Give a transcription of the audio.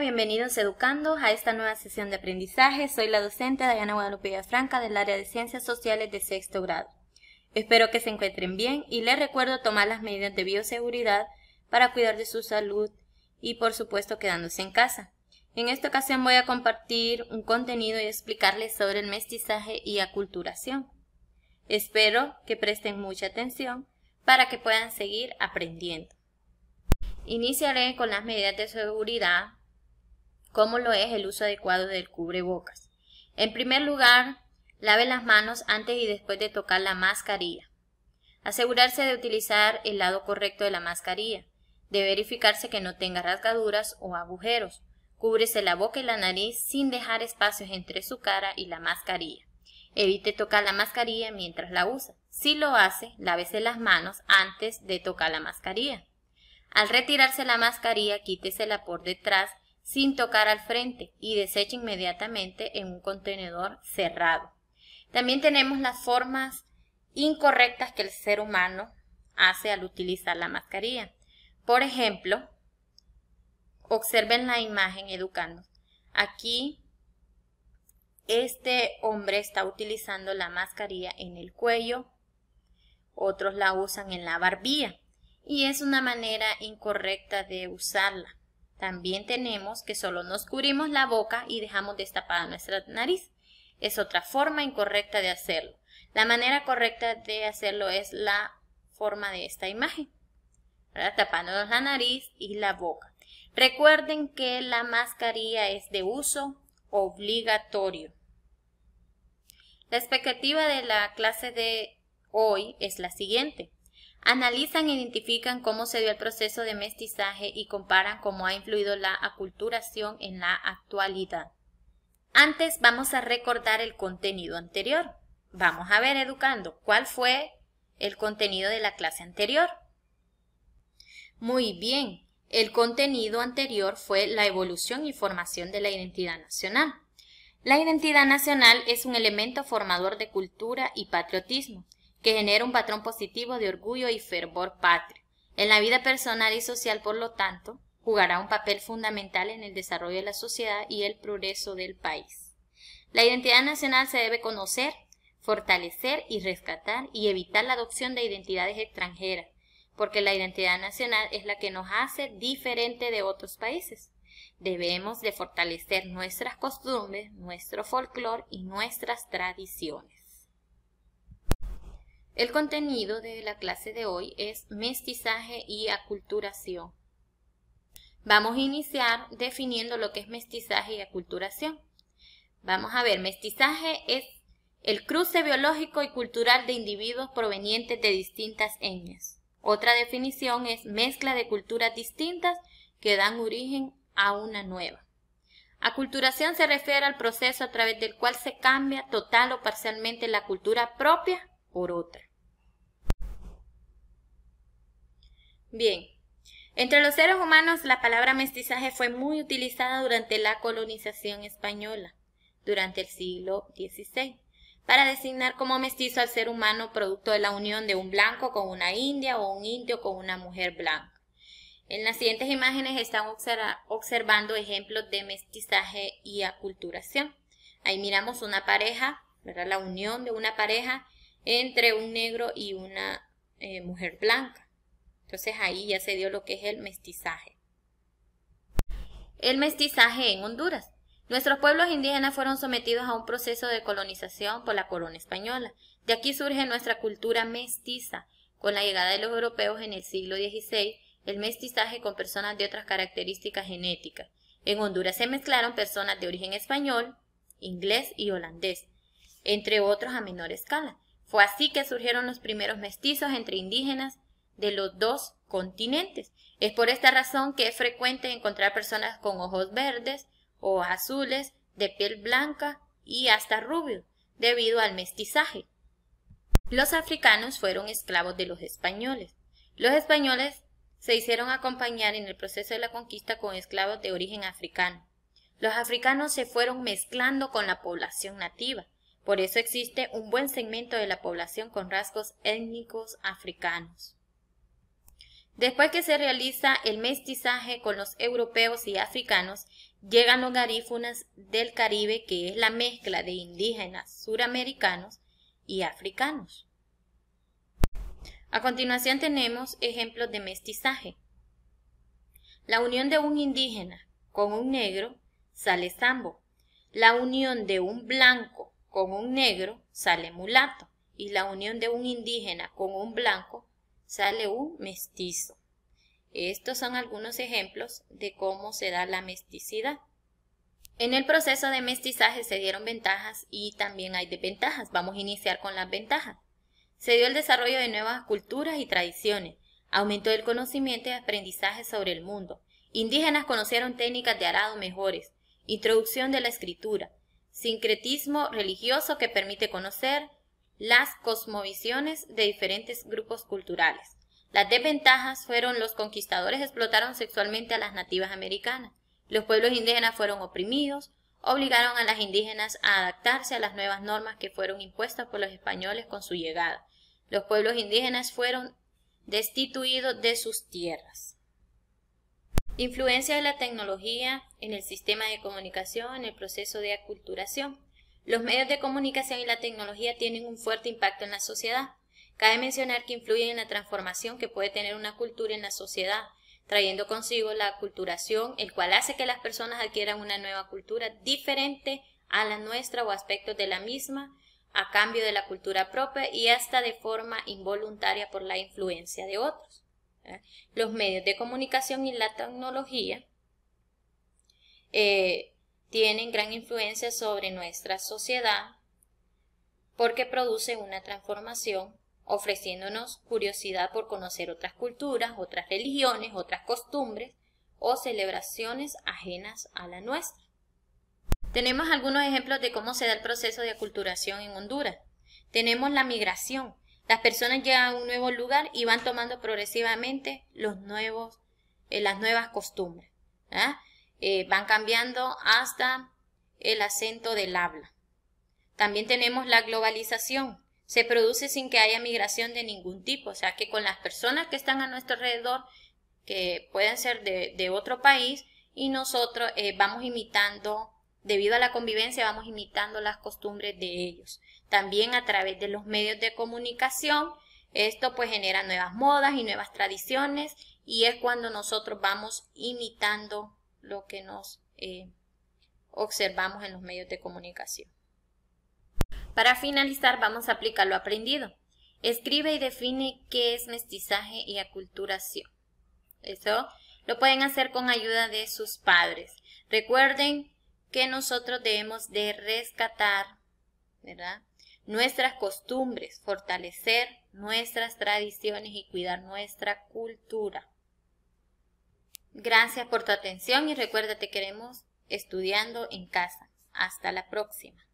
bienvenidos educando a esta nueva sesión de aprendizaje. Soy la docente Dayana Guadalupe Franca del área de Ciencias Sociales de sexto grado. Espero que se encuentren bien y les recuerdo tomar las medidas de bioseguridad para cuidar de su salud y por supuesto quedándose en casa. En esta ocasión voy a compartir un contenido y explicarles sobre el mestizaje y aculturación. Espero que presten mucha atención para que puedan seguir aprendiendo. Iniciaré con las medidas de seguridad Cómo lo es el uso adecuado del cubrebocas. En primer lugar, lave las manos antes y después de tocar la mascarilla. Asegurarse de utilizar el lado correcto de la mascarilla, de verificarse que no tenga rasgaduras o agujeros. Cúbrese la boca y la nariz sin dejar espacios entre su cara y la mascarilla. Evite tocar la mascarilla mientras la usa. Si lo hace, lávese las manos antes de tocar la mascarilla. Al retirarse la mascarilla, quítesela por detrás sin tocar al frente y desecha inmediatamente en un contenedor cerrado. También tenemos las formas incorrectas que el ser humano hace al utilizar la mascarilla. Por ejemplo, observen la imagen educando. Aquí este hombre está utilizando la mascarilla en el cuello, otros la usan en la barbilla y es una manera incorrecta de usarla. También tenemos que solo nos cubrimos la boca y dejamos destapada nuestra nariz. Es otra forma incorrecta de hacerlo. La manera correcta de hacerlo es la forma de esta imagen, tapándonos la nariz y la boca. Recuerden que la mascarilla es de uso obligatorio. La expectativa de la clase de hoy es la siguiente. Analizan e identifican cómo se dio el proceso de mestizaje y comparan cómo ha influido la aculturación en la actualidad. Antes vamos a recordar el contenido anterior. Vamos a ver, educando, cuál fue el contenido de la clase anterior. Muy bien, el contenido anterior fue la evolución y formación de la identidad nacional. La identidad nacional es un elemento formador de cultura y patriotismo que genera un patrón positivo de orgullo y fervor patrio. En la vida personal y social, por lo tanto, jugará un papel fundamental en el desarrollo de la sociedad y el progreso del país. La identidad nacional se debe conocer, fortalecer y rescatar y evitar la adopción de identidades extranjeras, porque la identidad nacional es la que nos hace diferente de otros países. Debemos de fortalecer nuestras costumbres, nuestro folclor y nuestras tradiciones. El contenido de la clase de hoy es mestizaje y aculturación. Vamos a iniciar definiendo lo que es mestizaje y aculturación. Vamos a ver, mestizaje es el cruce biológico y cultural de individuos provenientes de distintas etnias. Otra definición es mezcla de culturas distintas que dan origen a una nueva. Aculturación se refiere al proceso a través del cual se cambia total o parcialmente la cultura propia otra. Bien, entre los seres humanos la palabra mestizaje fue muy utilizada durante la colonización española, durante el siglo XVI, para designar como mestizo al ser humano producto de la unión de un blanco con una india o un indio con una mujer blanca. En las siguientes imágenes están observando ejemplos de mestizaje y aculturación. Ahí miramos una pareja, ¿verdad? la unión de una pareja entre un negro y una eh, mujer blanca. Entonces ahí ya se dio lo que es el mestizaje. El mestizaje en Honduras. Nuestros pueblos indígenas fueron sometidos a un proceso de colonización por la corona española. De aquí surge nuestra cultura mestiza. Con la llegada de los europeos en el siglo XVI, el mestizaje con personas de otras características genéticas. En Honduras se mezclaron personas de origen español, inglés y holandés, entre otros a menor escala. Fue así que surgieron los primeros mestizos entre indígenas de los dos continentes. Es por esta razón que es frecuente encontrar personas con ojos verdes o azules, de piel blanca y hasta rubio, debido al mestizaje. Los africanos fueron esclavos de los españoles. Los españoles se hicieron acompañar en el proceso de la conquista con esclavos de origen africano. Los africanos se fueron mezclando con la población nativa. Por eso existe un buen segmento de la población con rasgos étnicos africanos. Después que se realiza el mestizaje con los europeos y africanos, llegan los garífunas del Caribe, que es la mezcla de indígenas suramericanos y africanos. A continuación tenemos ejemplos de mestizaje. La unión de un indígena con un negro sale sambo. La unión de un blanco con un negro sale mulato y la unión de un indígena con un blanco sale un mestizo. Estos son algunos ejemplos de cómo se da la mesticidad. En el proceso de mestizaje se dieron ventajas y también hay desventajas. Vamos a iniciar con las ventajas. Se dio el desarrollo de nuevas culturas y tradiciones, aumentó el conocimiento y aprendizaje sobre el mundo. Indígenas conocieron técnicas de arado mejores, introducción de la escritura, sincretismo religioso que permite conocer las cosmovisiones de diferentes grupos culturales. Las desventajas fueron los conquistadores explotaron sexualmente a las nativas americanas, los pueblos indígenas fueron oprimidos, obligaron a las indígenas a adaptarse a las nuevas normas que fueron impuestas por los españoles con su llegada. Los pueblos indígenas fueron destituidos de sus tierras. Influencia de la tecnología en el sistema de comunicación, en el proceso de aculturación. Los medios de comunicación y la tecnología tienen un fuerte impacto en la sociedad. Cabe mencionar que influyen en la transformación que puede tener una cultura en la sociedad, trayendo consigo la aculturación, el cual hace que las personas adquieran una nueva cultura diferente a la nuestra o aspectos de la misma, a cambio de la cultura propia y hasta de forma involuntaria por la influencia de otros los medios de comunicación y la tecnología eh, tienen gran influencia sobre nuestra sociedad porque produce una transformación ofreciéndonos curiosidad por conocer otras culturas, otras religiones, otras costumbres o celebraciones ajenas a la nuestra. Tenemos algunos ejemplos de cómo se da el proceso de aculturación en Honduras. Tenemos la migración, las personas llegan a un nuevo lugar y van tomando progresivamente los nuevos, eh, las nuevas costumbres. ¿ah? Eh, van cambiando hasta el acento del habla. También tenemos la globalización. Se produce sin que haya migración de ningún tipo, o sea que con las personas que están a nuestro alrededor, que pueden ser de, otro país, y nosotros eh, vamos imitando, debido a la convivencia, vamos imitando las costumbres de ellos. También a través de los medios de comunicación, esto pues genera nuevas modas y nuevas tradiciones y es cuando nosotros vamos imitando lo que nos eh, observamos en los medios de comunicación. Para finalizar, vamos a aplicar lo aprendido. Escribe y define qué es mestizaje y aculturación. Eso lo pueden hacer con ayuda de sus padres. Recuerden que nosotros debemos de rescatar, ¿verdad? nuestras costumbres, fortalecer nuestras tradiciones y cuidar nuestra cultura. Gracias por tu atención y recuérdate que queremos estudiando en casa. Hasta la próxima.